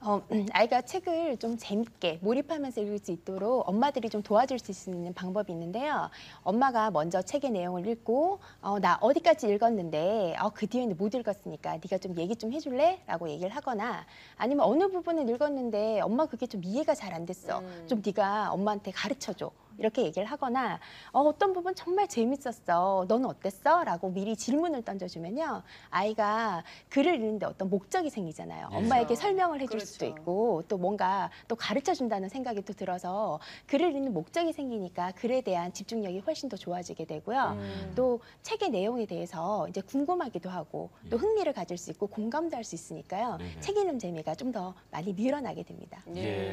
어, 음, 아이가 책을 좀 재밌게 몰입하면서 읽을 수 있도록 엄마들이 좀 도와줄 수 있는 방법이 있는데요. 엄마가 먼저 책의 내용을 읽고 어, 나 어디까지 읽었는데 어, 그 뒤에는 못 읽었으니까 네가 좀 얘기 좀 해줄래? 라고 얘기를 하거나 아니면 어느 부분을 읽었는데 엄마 그게 좀 이해가 잘 안 됐어. 음. 좀 네가 엄마한테 가르쳐줘. 이렇게 얘기를 하거나 어, 떤 부분 정말 재밌었어. 넌 어땠어? 라고 미리 질문을 던져주면요. 아이가 글을 읽는데 어떤 목적이 생기잖아요. 네. 엄마에게 설명을 해줄 그렇죠. 수도 있고 또 뭔가 또 가르쳐준다는 생각이 또 들어서 글을 읽는 목적이 생기니까 글에 대한 집중력이 훨씬 더 좋아지게 되고요. 음. 또 책의 내용에 대해서 이제 궁금하기도 하고 또 예. 흥미를 가질 수 있고 공감도 할 수 있으니까요. 네. 책 읽는 재미가 좀 더 많이 밀어나게 됩니다. 네.